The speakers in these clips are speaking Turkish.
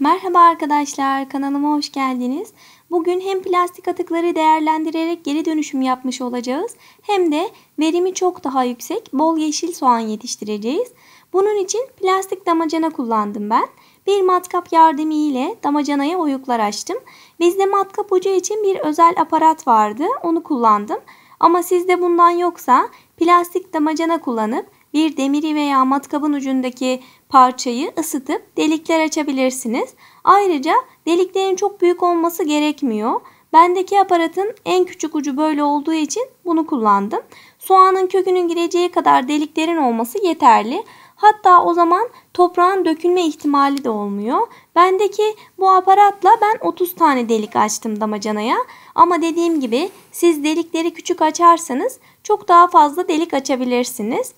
Merhaba arkadaşlar, kanalıma hoş geldiniz. Bugün hem plastik atıkları değerlendirerek geri dönüşüm yapmış olacağız hem de verimi çok daha yüksek bol yeşil soğan yetiştireceğiz. Bunun için plastik damacana kullandım ben. Bir matkap yardımı ile damacanaya oyuklar açtım. Bizde matkap ucu için bir özel aparat vardı, onu kullandım. Ama sizde bundan yoksa plastik damacana kullanıp bir demiri veya matkabın ucundaki parçayı ısıtıp delikler açabilirsiniz. Ayrıca deliklerin çok büyük olması gerekmiyor. Bendeki aparatın en küçük ucu böyle olduğu için bunu kullandım. Soğanın kökünün gireceği kadar deliklerin olması yeterli. Hatta o zaman toprağın dökülme ihtimali de olmuyor. Bendeki bu aparatla ben 30 tane delik açtım damacanaya. Ama dediğim gibi siz delikleri küçük açarsanız çok daha fazla delik açabilirsiniz.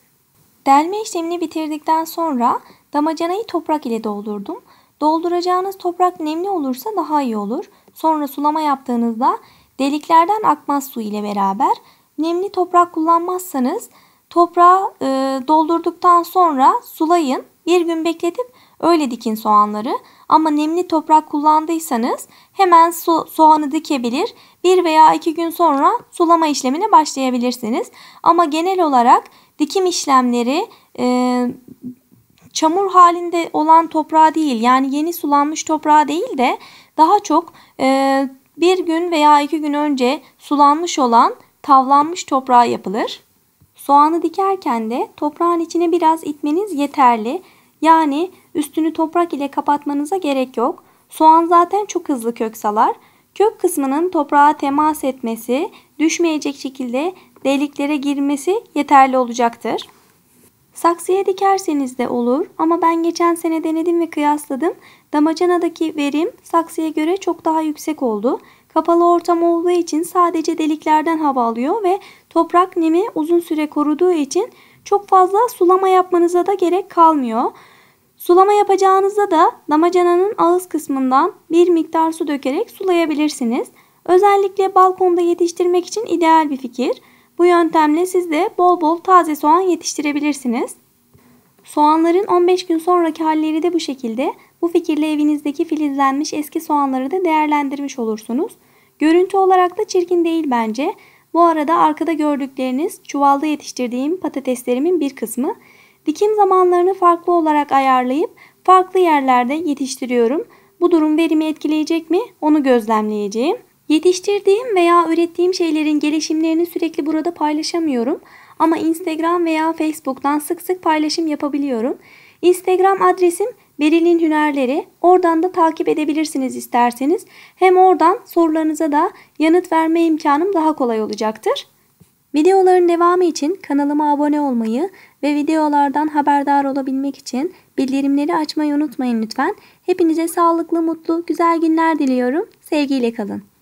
Delme işlemini bitirdikten sonra damacanayı toprak ile doldurdum. Dolduracağınız toprak nemli olursa daha iyi olur. Sonra sulama yaptığınızda deliklerden akmaz su ile beraber nemli toprak kullanmazsanız toprağı e, doldurduktan sonra sulayın. Bir gün bekletip Öyle dikin soğanları ama nemli toprak kullandıysanız hemen so soğanı dikebilir. Bir veya iki gün sonra sulama işlemine başlayabilirsiniz. Ama genel olarak dikim işlemleri e, çamur halinde olan toprağa değil yani yeni sulanmış toprağa değil de daha çok e, bir gün veya iki gün önce sulanmış olan tavlanmış toprağa yapılır. Soğanı dikerken de toprağın içine biraz itmeniz yeterli. Yani üstünü toprak ile kapatmanıza gerek yok. Soğan zaten çok hızlı kök salar. Kök kısmının toprağa temas etmesi, düşmeyecek şekilde deliklere girmesi yeterli olacaktır. Saksıya dikerseniz de olur ama ben geçen sene denedim ve kıyasladım. Damacanadaki verim saksıya göre çok daha yüksek oldu. Kapalı ortam olduğu için sadece deliklerden hava alıyor ve toprak nemi uzun süre koruduğu için çok fazla sulama yapmanıza da gerek kalmıyor. Sulama yapacağınızda da damacananın ağız kısmından bir miktar su dökerek sulayabilirsiniz. Özellikle balkonda yetiştirmek için ideal bir fikir. Bu yöntemle siz de bol bol taze soğan yetiştirebilirsiniz. Soğanların 15 gün sonraki halleri de bu şekilde. Bu fikirle evinizdeki filizlenmiş eski soğanları da değerlendirmiş olursunuz. Görüntü olarak da çirkin değil bence. Bu arada arkada gördükleriniz çuvalda yetiştirdiğim patateslerimin bir kısmı. Dikim zamanlarını farklı olarak ayarlayıp farklı yerlerde yetiştiriyorum. Bu durum verimi etkileyecek mi onu gözlemleyeceğim. Yetiştirdiğim veya ürettiğim şeylerin gelişimlerini sürekli burada paylaşamıyorum ama Instagram veya Facebook'tan sık sık paylaşım yapabiliyorum. Instagram adresim Beril'in hünerleri oradan da takip edebilirsiniz isterseniz. Hem oradan sorularınıza da yanıt verme imkanım daha kolay olacaktır. Videoların devamı için kanalıma abone olmayı ve videolardan haberdar olabilmek için bildirimleri açmayı unutmayın lütfen. Hepinize sağlıklı, mutlu, güzel günler diliyorum. Sevgiyle kalın.